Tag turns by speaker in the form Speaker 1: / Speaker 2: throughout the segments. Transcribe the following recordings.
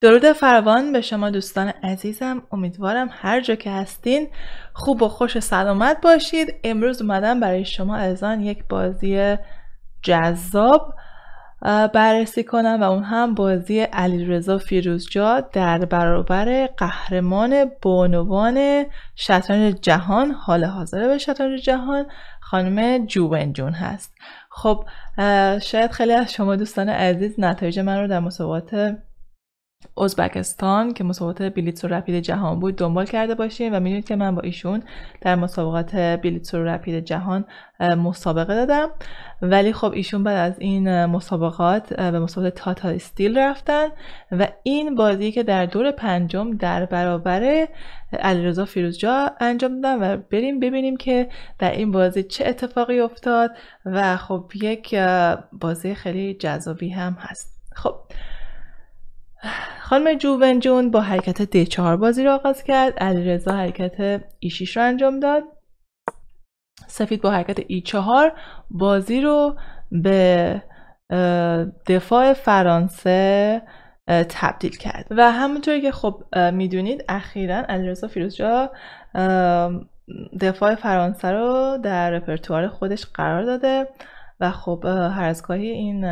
Speaker 1: درود فروان به شما دوستان عزیزم امیدوارم هر جا که هستین خوب و خوش و سلامت باشید امروز اومدم برای شما ازان یک بازی جذاب بررسی کنم و اون هم بازی علیرضا فیروزجا در برابر قهرمان بانوان شطرنج جهان حال حاضر به شطرنج جهان خانم جون هست خب شاید خیلی از شما دوستان عزیز نتایج من رو در مسابقات ازبکستان که مسابقات و رپید جهان بود دنبال کرده باشین و میدونید که من با ایشون در مسابقات و رپید جهان مسابقه دادم ولی خب ایشون بعد از این مسابقات به مسابقات تاتا استیل رفتن و این بازی که در دور پنجم در برابر علیرضا فیروزجا انجام دادن و بریم ببینیم که در این بازی چه اتفاقی افتاد و خب یک بازی خیلی جذابی هم هست خب خانم جوون جون با حرکت د4 بازی را آغاز کرد علیرضا حرکت ای 6 را انجام داد سفید با حرکت e4 بازی رو به دفاع فرانسه تبدیل کرد و همونطوری که خب میدونید اخیرا علیرضا فیروزجا دفاع فرانسه رو در رپرتوار خودش قرار داده و خب هر از گاهی این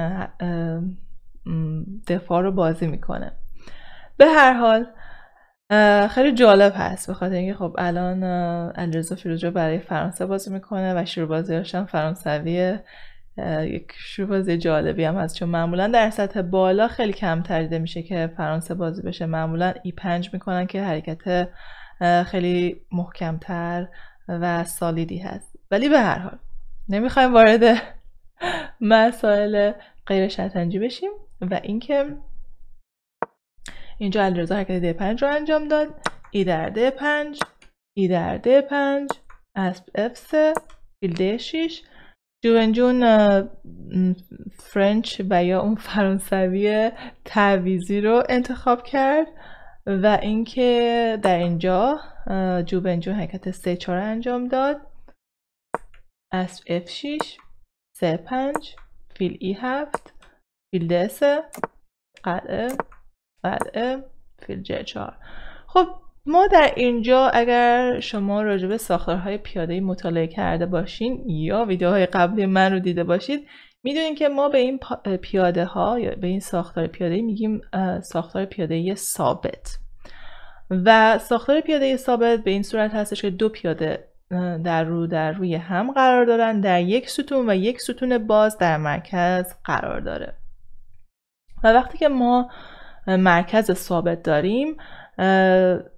Speaker 1: دفاع رو بازی میکنه به هر حال خیلی جالب هست به خاطر اینکه خب الان الرزا رو برای فرانسه بازی میکنه و شروع بازی هم فرانسویه یک شروع بازی جالبی هم هست چون معمولا در سطح بالا خیلی کم تریده میشه که فرانسه بازی بشه معمولا ای پنج میکنن که حرکت خیلی محکمتر و سالیدی هست ولی به هر حال نمیخوایم وارد مسائل غیر شطرنجی بشیم و اینکه اینجا علیرضا حرکت d5 رو انجام داد ای در d5 ای در د 5 اسب اف سه فیل ده 6 جوبنجون فرنچ و یا اون فرانسوی تعویزی رو انتخاب کرد و اینکه در اینجا جوبنجون حرکت سه چهار انجام داد اسب اف 6 سه پنج فیل ای هفت فیلدس قلعه قلعه فیلد جه 4 خب ما در اینجا اگر شما راجع به ساختارهای پیاده مطالعه کرده باشین یا ویدیوهای قبلی من رو دیده باشید میدونین که ما به این پیاده ها یا به این ساختار پیاده میگیم ساختار پیاده ثابت و ساختار پیاده ثابت به این صورت هستش که دو پیاده در رو در روی هم قرار دارن در یک ستون و یک ستون باز در مرکز قرار داره و وقتی که ما مرکز ثابت داریم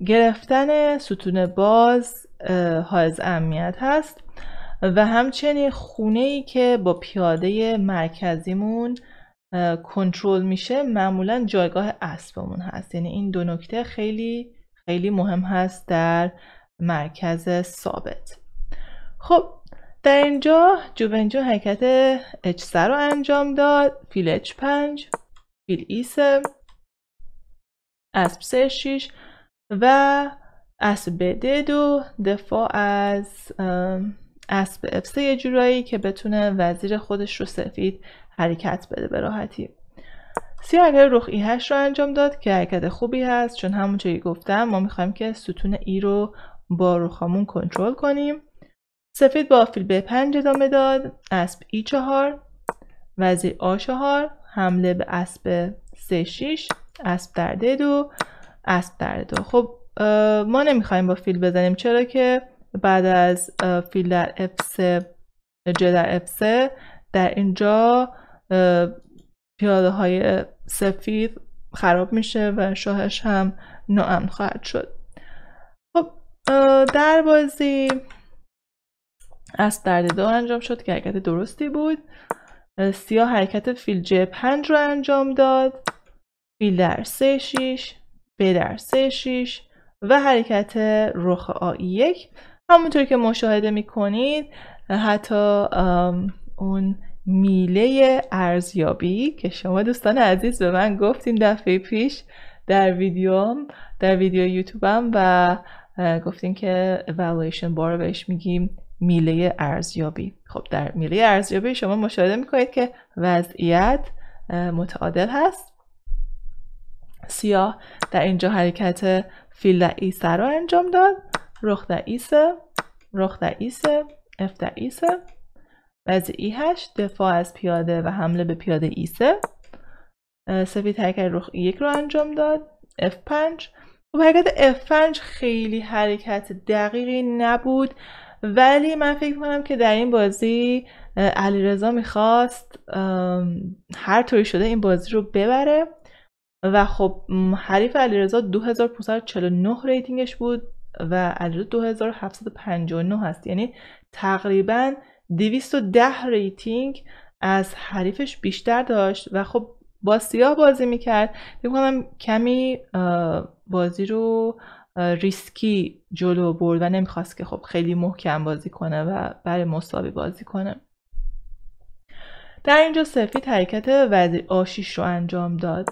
Speaker 1: گرفتن ستون باز حائز امنیت هست و همچنین خونه ای که با پیاده مرکزیمون کنترل میشه معمولا جایگاه اسبمون هست یعنی این دو نکته خیلی خیلی مهم هست در مرکز ثابت خب در اینجا جوونجو حرکت H رو انجام داد فیل 5 العیسه اسب سه شیش و اسب ده دو دفاع از اسب سه یه جورایی که بتونه وزیر خودش رو سفید حرکت بده به راحتی سی اگر رخ ای هشت رو انجام داد که حرکت خوبی هست چون همون که گفتم ما میخوایم که ستون ای رو با رخامون کنترل کنیم سفید با فیل به پنج ادامه داد اسب ای چهار وزیر آ چهار حمله به اسب سه 6 اسب در دو اسب در دو خب ما نمیخوایم با فیل بزنیم چرا که بعد از فیل در F3 در f در اینجا پیاده های سفید خراب میشه و شاهش هم ناامن خواهد شد خب در بازی اسب درد دو انجام شد که حرکت درستی بود سیا حرکت فیل جه پنج رو انجام داد فیل در سه شیش به در سه شیش و حرکت رخ آ یک همونطور که مشاهده میکنید حتی اون میله ارزیابی که شما دوستان عزیز به من گفتیم دفعه پیش در ویدیوم در ویدیو یوتیوبم و گفتیم که evaluation بار بهش میگیم میله ارزیابی خب در میله ارزیابی شما مشاهده میکنید که وضعیت متعادل هست سیاه در اینجا حرکت فیل ایسه رو انجام داد رخ سر رخ سر اف ایسه وضع ای هشت دفاع از پیاده و حمله به پیاده ایسه سفید حرکت رخ یک رو انجام داد اف 5 خب حرکت F5 خیلی حرکت دقیقی نبود ولی من فکر کنم که در این بازی علیرضا میخواست هر طوری شده این بازی رو ببره و خب حریف علیرضا 2549 ریتینگش بود و علیرضا 2759 هست یعنی تقریبا 210 ریتینگ از حریفش بیشتر داشت و خب با سیاه بازی میکرد فکر کنم کمی بازی رو ریسکی جلو برد و نمیخواست که خب خیلی محکم بازی کنه و برای مساوی بازی کنه در اینجا سفید حرکت وزیر آشیش رو انجام داد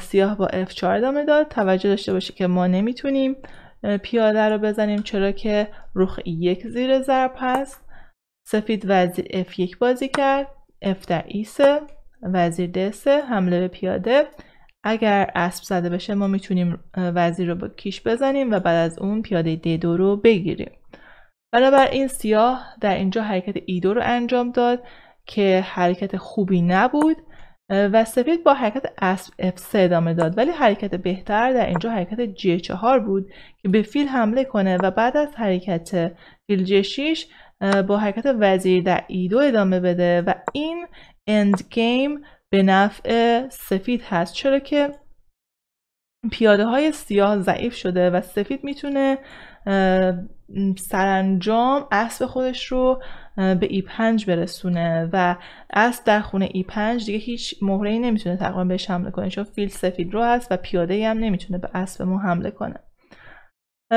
Speaker 1: سیاه با F4 ادامه داد توجه داشته باشه که ما نمیتونیم پیاده رو بزنیم چرا که رخ یک زیر ضرب هست سفید وزیر F1 بازی کرد F در ایسه e وزیر دسه حمله به پیاده اگر اسب زده بشه ما میتونیم وزیر رو با کیش بزنیم و بعد از اون پیاده د دو رو بگیریم بنابراین سیاه در اینجا حرکت ایدو رو انجام داد که حرکت خوبی نبود و سفید با حرکت اسب F3 ادامه داد ولی حرکت بهتر در اینجا حرکت G4 بود که به فیل حمله کنه و بعد از حرکت فیل G6 با حرکت وزیر در ای ادامه بده و این اند گیم به نفع سفید هست چرا که پیاده های سیاه ضعیف شده و سفید میتونه سرانجام اسب خودش رو به ای پنج برسونه و اسب در خونه ای پنج دیگه هیچ مهره ای نمیتونه تقریبا بهش حمله کنه چون فیل سفید رو هست و پیاده ای هم نمیتونه به اسب ما حمله کنه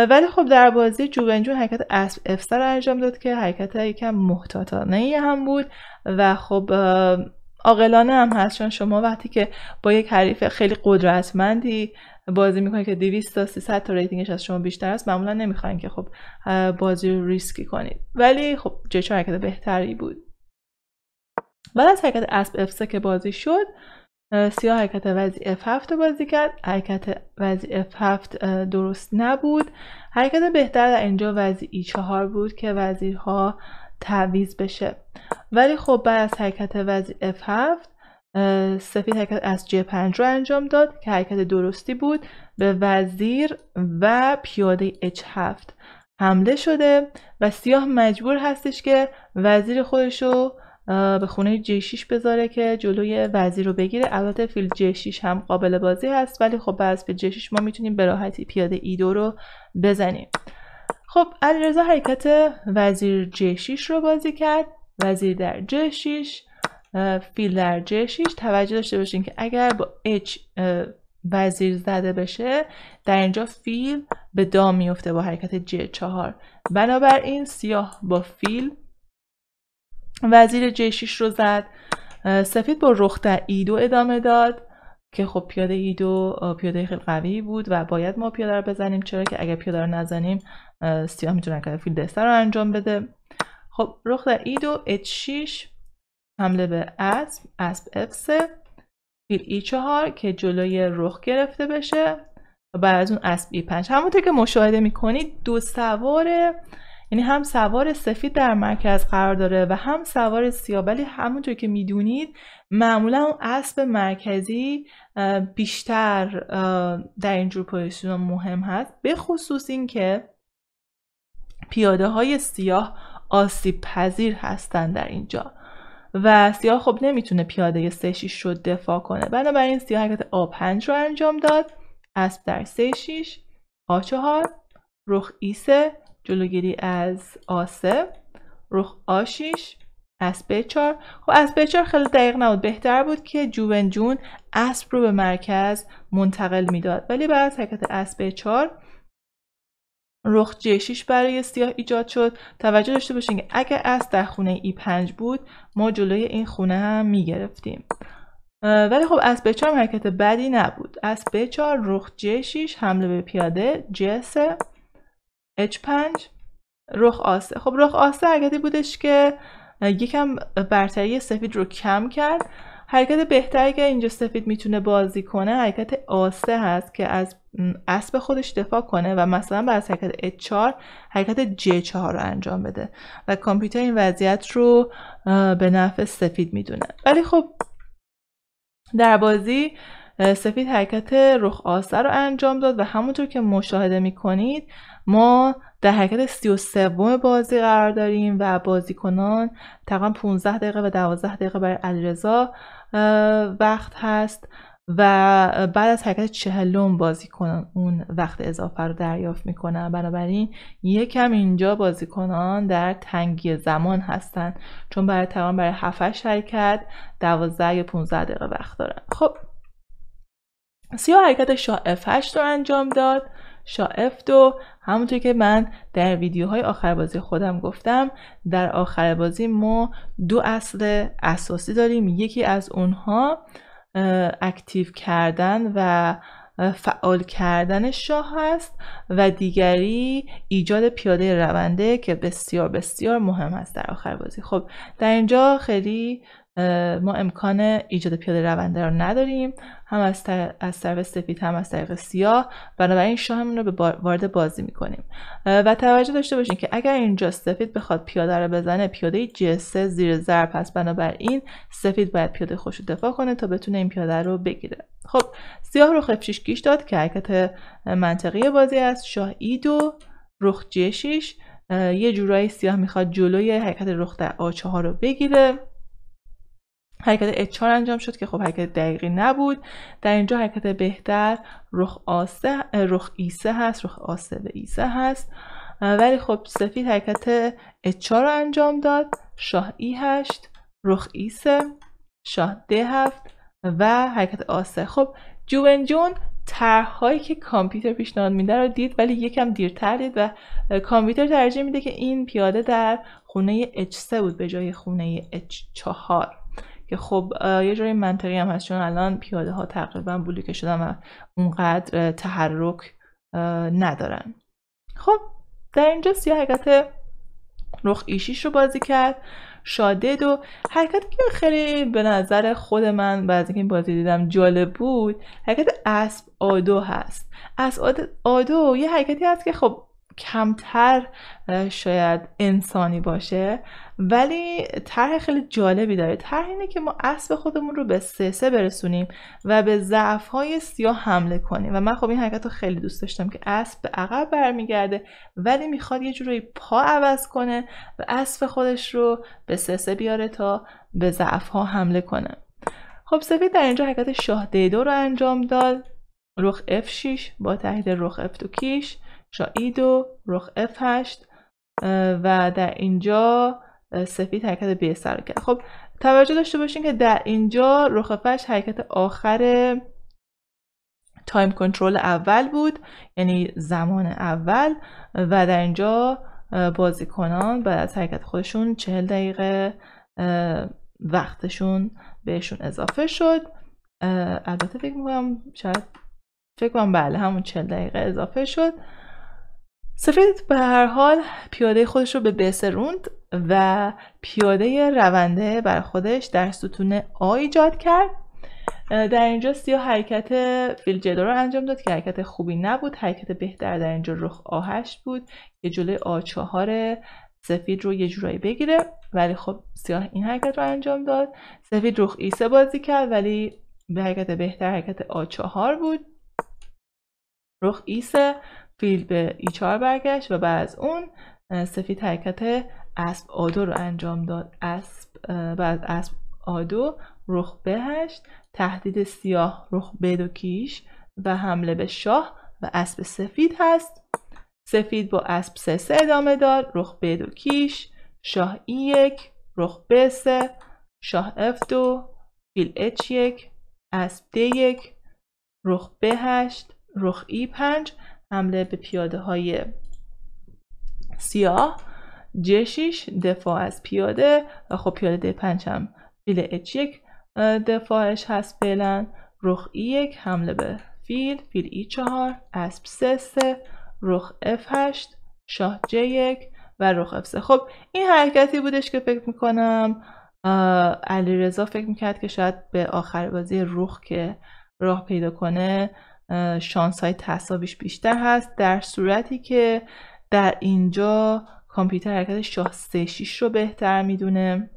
Speaker 1: ولی خب در بازی جوبنجون حرکت اسب افسر انجام داد که حرکت یکم محتاطانه هم بود و خب عاقلانه هم هست چون شما وقتی که با یک حریف خیلی قدرتمندی بازی میکنید که 200 تا 300 تا ریتینگش از شما بیشتر است معمولا نمیخواین که خب بازی رو ریسکی کنید ولی خب چه 4 حرکت بهتری بود بعد از حرکت اسب اف که بازی شد سیاه حرکت وزی اف 7 رو بازی کرد حرکت وزی اف 7 درست نبود حرکت بهتر در اینجا ای 4 بود که وزیرها تعویض بشه ولی خب بعد از حرکت وزیر F7 سفید حرکت از g 5 رو انجام داد که حرکت درستی بود به وزیر و پیاده H7 حمله شده و سیاه مجبور هستش که وزیر خودش رو به خونه J6 بذاره که جلوی وزیر رو بگیره البته فیل J6 هم قابل بازی هست ولی خب بعد به J6 ما میتونیم به راحتی پیاده E2 رو بزنیم خب علیرضا حرکت وزیر ج6 رو بازی کرد وزیر در ج6 فیل در ج6 توجه داشته باشین که اگر با اچ وزیر زده بشه در اینجا فیل به دام میفته با حرکت ج 4 بنابراین سیاه با فیل وزیر جشیش 6 رو زد سفید با رخ در ایدو ادامه داد که خب پیاده ایدو 2 پیاده خیلی قوی بود و باید ما پیاده رو بزنیم چرا که اگر پیاده رو نزنیم سیاه میتونه فیلد دسته رو انجام بده خب رخ در ای دو اچ 6 حمله به اسب اسب اف فیل ای 4 که جلوی رخ گرفته بشه و بعد از اون اسب ای 5 همونطور که مشاهده میکنید دو سوار یعنی هم سوار سفید در مرکز قرار داره و هم سوار سیاه ولی همونطور که میدونید معمولا اون اسب مرکزی بیشتر در اینجور پوزیشن مهم هست به خصوص اینکه پیاده های سیاه آسیب پذیر هستن در اینجا و سیاه خب نمیتونه پیاده 3 6 رو دفاع کنه بنابراین سیاه حرکت A5 رو انجام داد اسب در 3 6 A4 رخ E3 جلوگیری از A3 رخ A6 اسب B4 خب اسب B4 خیلی دقیق نبود بهتر بود که جوون جون اسب رو به مرکز منتقل میداد ولی بعد حرکت اسب B4 رخ ج 6 برای سیاه ایجاد شد توجه داشته باشین که اگر اس در خونه ای 5 بود ما جلوی این خونه هم می گرفتیم. ولی خب اس به 4 حرکت بدی نبود اس بچار 4 رخ ج 6 حمله به پیاده ج 3 H5 رخ آسه خب رخ آسه حرکتی بودش که یکم برتری سفید رو کم کرد حرکت بهتری که اینجا سفید میتونه بازی کنه حرکت آسه هست که از اسب خودش دفاع کنه و مثلا بر از حرکت H4 حرکت ج 4 رو انجام بده و کامپیوتر این وضعیت رو به نفع سفید میدونه ولی خب در بازی سفید حرکت رخ آسه رو انجام داد و همونطور که مشاهده میکنید ما در حرکت 33 بازی قرار داریم و بازیکنان تقریبا 15 دقیقه و 12 دقیقه برای علیرضا وقت هست و بعد از حرکت چهلم بازیکنان اون وقت اضافه رو دریافت میکنن بنابراین یکم اینجا بازیکنان در تنگی زمان هستن چون برای تمام برای 7 حرکت 12 یا 15 دقیقه وقت دارن خب سیا حرکت شاه F8 رو انجام داد شافت و همونطور که من در ویدیوهای آخر بازی خودم گفتم در آخر بازی ما دو اصل اساسی داریم یکی از اونها اکتیو کردن و فعال کردن شاه هست و دیگری ایجاد پیاده رونده که بسیار بسیار مهم هست در آخر بازی خب در اینجا خیلی ما امکان ایجاد پیاده رونده رو نداریم هم از, از طرف سفید هم از طریق سیاه بنابراین شاهمون رو به وارد بازی میکنیم و توجه داشته باشین که اگر اینجا سفید بخواد پیاده رو بزنه پیاده g زیر ضرب هست بنابراین سفید باید پیاده خوش دفاع کنه تا بتونه این پیاده رو بگیره خب سیاه رو خفشش گیش داد که حرکت منطقی بازی است شاه ای 2 رخ g یه جورایی سیاه میخواد جلوی حرکت رخ در رو بگیره حرکت اچار انجام شد که خب حرکت دقیقی نبود در اینجا حرکت بهتر رخ آسه رخ ایسه هست رخ آسه به ایسه هست ولی خب سفید حرکت اچار رو انجام داد شاه ای هشت رخ ایسه شاه ده هفت و حرکت آسه خب جوون جون طرحهایی که کامپیوتر پیشنهاد میده رو دید ولی یکم دیرتر دید و کامپیوتر ترجیح میده که این پیاده در خونه H3 بود به جای خونه H4 که خب یه جای منطقی هم هست چون الان پیاده ها تقریبا بلوکه شدن و اونقدر تحرک ندارن خب در اینجا سیاه حرکت رخ ایشیش رو بازی کرد شادد و حرکت که خیلی به نظر خود من بعد اینکه این بازی دیدم جالب بود حرکت اسب آدو هست اسب آدو یه حرکتی هست که خب کمتر شاید انسانی باشه ولی طرح خیلی جالبی داره طرح اینه که ما اسب خودمون رو به سه برسونیم و به ضعف های سیاه حمله کنیم و من خب این حرکت رو خیلی دوست داشتم که اسب به عقب برمیگرده ولی میخواد یه جوری پا عوض کنه و اسب خودش رو به سه بیاره تا به ضعف ها حمله کنه خب سفید در اینجا حرکت شاه دیدو رو انجام داد رخ F6 با تهدید رخ F2 کیش شاید و رخ F8 و در اینجا سفید حرکت B سر کرد خب توجه داشته باشین که در اینجا رخ F8 حرکت آخر تایم کنترل اول بود یعنی زمان اول و در اینجا بازیکنان بعد از حرکت خودشون چهل دقیقه وقتشون بهشون اضافه شد البته فکر میکنم شاید فکر کنم بله همون چهل دقیقه اضافه شد سفید به هر حال پیاده خودش رو به بسه روند و پیاده رونده بر خودش در ستون آ ایجاد کرد در اینجا سیاه حرکت فیلجدا رو انجام داد که حرکت خوبی نبود حرکت بهتر در اینجا رخ آهشت بود که جلوی آ چهار سفید رو یه جورایی بگیره ولی خب سیاه این حرکت رو انجام داد سفید رخ ایسه بازی کرد ولی به حرکت بهتر حرکت آ چهار بود رخ ایسه فیل به ای چار برگشت و بعد از اون سفید حرکت اسب آدو رو انجام داد اسب بعد اسب آدو رخ به هشت تهدید سیاه رخ به دو کیش و حمله به شاه و اسب سفید هست سفید با اسب سه سه ادامه داد رخ به دو کیش شاه ای یک رخ به سه شاه اف دو فیل اچ یک اسب د یک رخ به هشت رخ ای پنج حمله به پیاده های سیاه ج6 دفاع از پیاده و خب پیاده d فیل h1 دفاعش هست فعلا رخ e1 حمله به فیل فیل e4 اسب c 6 رخ f8 شاه j1 و رخ f3 خب این حرکتی بودش که فکر میکنم علیرضا فکر میکرد که شاید به آخر بازی رخ که راه پیدا کنه شانس های تصاویش بیشتر هست در صورتی که در اینجا کامپیوتر حرکت شاه شیش رو بهتر میدونه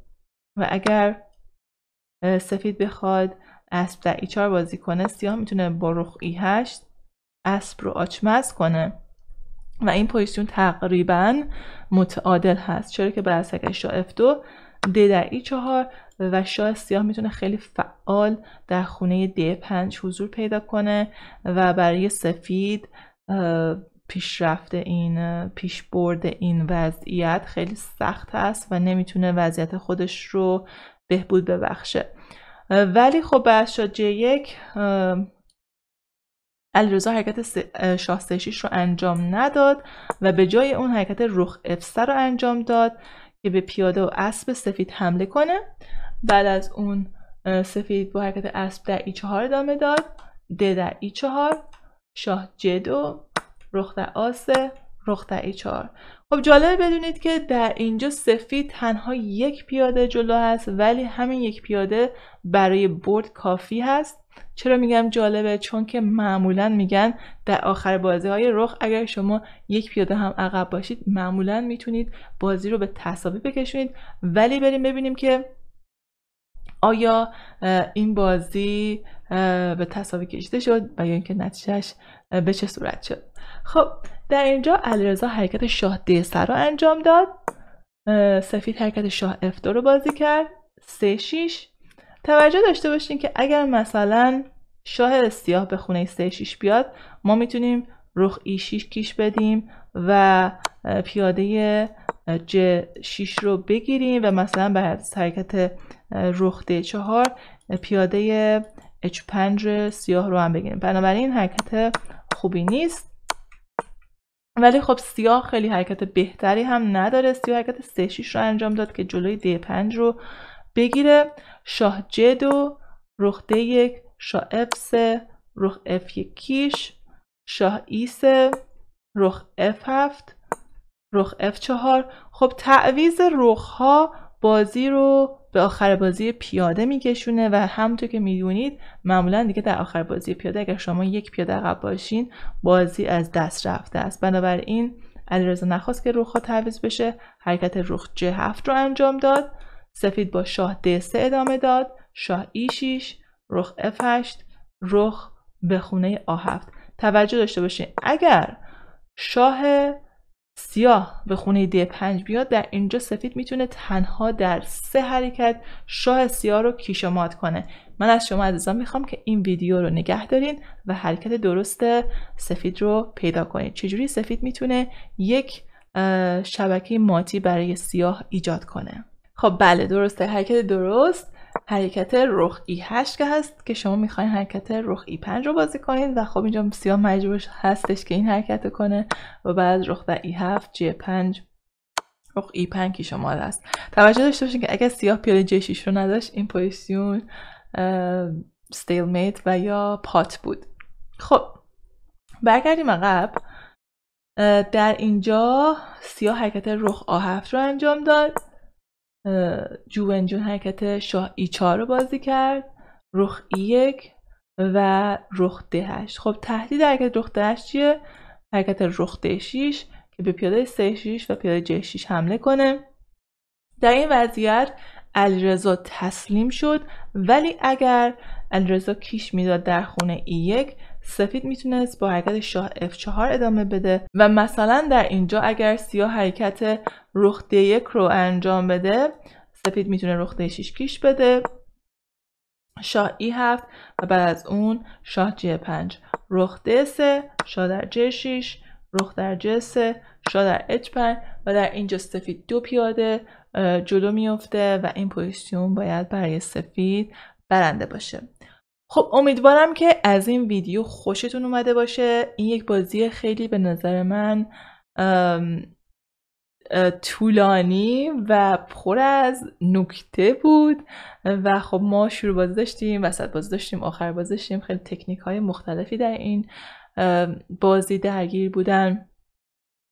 Speaker 1: و اگر سفید بخواد اسب در ایچار بازی کنه سیاه میتونه با رخ ای هشت اسب رو آچمز کنه و این پوزیشن تقریبا متعادل هست چرا که برای اگر شاه اف 2 د در ای چهار و شاه سیاه میتونه خیلی فعال در خونه د 5 حضور پیدا کنه و برای سفید پیشرفت این پیشبرد این وضعیت خیلی سخت هست و نمیتونه وضعیت خودش رو بهبود ببخشه ولی خب بعد شاه ج یک علیرضا حرکت شاه رو انجام نداد و به جای اون حرکت رخ افسر رو انجام داد که به پیاده و اسب سفید حمله کنه بعد از اون سفید با حرکت اسب در ای چهار ادامه داد د در ای چهار شاه جدو رخ در آسه رخ در ای چهار خب جالبه بدونید که در اینجا سفید تنها یک پیاده جلو هست ولی همین یک پیاده برای برد کافی هست چرا میگم جالبه چون که معمولا میگن در آخر بازی های رخ اگر شما یک پیاده هم عقب باشید معمولا میتونید بازی رو به تصاوی بکشونید ولی بریم ببینیم که آیا این بازی به تصاوی کشیده شد و یا اینکه نتیجهش به چه صورت شد خب در اینجا علیرضا حرکت شاه سر رو انجام داد سفید حرکت شاه اف رو بازی کرد سه 6 توجه داشته باشین که اگر مثلا شاه سیاه به خونه 36 بیاد ما میتونیم رخ ای 6 کیش بدیم و پیاده j 6 رو بگیریم و مثلا بعد حرکت رخ d 4 پیاده h 5 سیاه رو هم بگیریم بنابراین حرکت خوبی نیست ولی خب سیاه خیلی حرکت بهتری هم نداره سیاه حرکت 3-6 رو انجام داد که جلوی d 5 رو بگیره شاه جدو رخ د یک شاه اف سه رخ اف یکیش شاه ای سه رخ اف هفت رخ اف چهار خب تعویز رخ ها بازی رو به آخر بازی پیاده میکشونه و همونطور که میدونید معمولا دیگه در آخر بازی پیاده اگر شما یک پیاده عقب باشین بازی از دست رفته است بنابراین علیرضا نخواست که رخ ها تعویض بشه حرکت رخ ج هفت رو انجام داد سفید با شاه د 3 ادامه داد شاه ای 6 رخ F8 رخ به خونه آ 7 توجه داشته باشین اگر شاه سیاه به خونه دی 5 بیاد در اینجا سفید میتونه تنها در سه حرکت شاه سیاه رو کیشمات کنه من از شما عزیزان میخوام که این ویدیو رو نگه دارین و حرکت درست سفید رو پیدا کنید چجوری سفید میتونه یک شبکه ماتی برای سیاه ایجاد کنه خب بله درسته حرکت درست حرکت رخ ای هشت که هست که شما میخواین حرکت رخ ای پنج رو بازی کنید و خب اینجا سیاه مجبور هستش که این حرکت رو کنه و بعد رخ در ای هفت جی پنج رخ ای 5 که شما هست توجه داشته باشین که اگر سیاه پیاده جی شیش رو نداشت این پوزیسیون میت و یا پات بود خب برگردیم عقب در اینجا سیاه حرکت رخ آ هفت رو انجام داد جوبنجون حرکت شاه ای 4 رو بازی کرد رخ E 1 و رخ د8 خب تهدید حرکت رخ د8 چیه حرکت رخ د ش که به پیاده ۳ش و پیاده ج ش حمله کنه در این وضعیت علیرضا تسلیم شد ولی اگر علیرضا کیش میداد در خونه ای1 سفید میتونست با حرکت شاه F4 ادامه بده و مثلا در اینجا اگر سیاه حرکت رخ D1 رو انجام بده سفید میتونه رخ D6 کش بده شاه E7 و بعد از اون شاه G5 رخ D3 شاه در G6 رخ در G3 شاه در H5 و در اینجا سفید دو پیاده جلو میفته و این پوزیشن باید برای سفید برنده باشه خب امیدوارم که از این ویدیو خوشتون اومده باشه این یک بازی خیلی به نظر من طولانی و پر از نکته بود و خب ما شروع بازی داشتیم وسط بازی داشتیم آخر بازی داشتیم خیلی تکنیک های مختلفی در این بازی درگیر بودن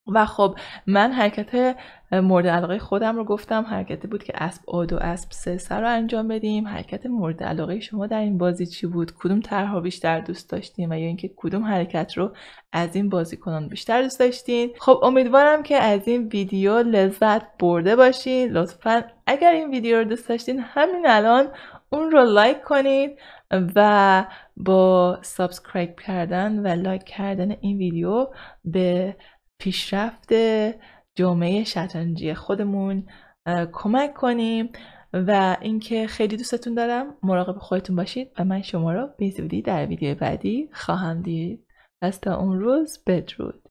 Speaker 1: و خب من حرکت مورد علاقه خودم رو گفتم حرکتی بود که اسب آد و اسب سه سر رو انجام بدیم حرکت مورد علاقه شما در این بازی چی بود کدوم ترها بیشتر دوست داشتین و یا اینکه کدوم حرکت رو از این بازیکنان بیشتر دوست داشتین خب امیدوارم که از این ویدیو لذت برده باشین لطفا اگر این ویدیو رو دوست داشتین همین الان اون رو لایک کنید و با سابسکرایب کردن و لایک کردن این ویدیو به پیشرفت جامعه شطرنجی خودمون کمک کنیم و اینکه خیلی دوستتون دارم مراقب خودتون باشید و من شما را به زودی در ویدیو بعدی خواهم دید پس تا اون روز بدرود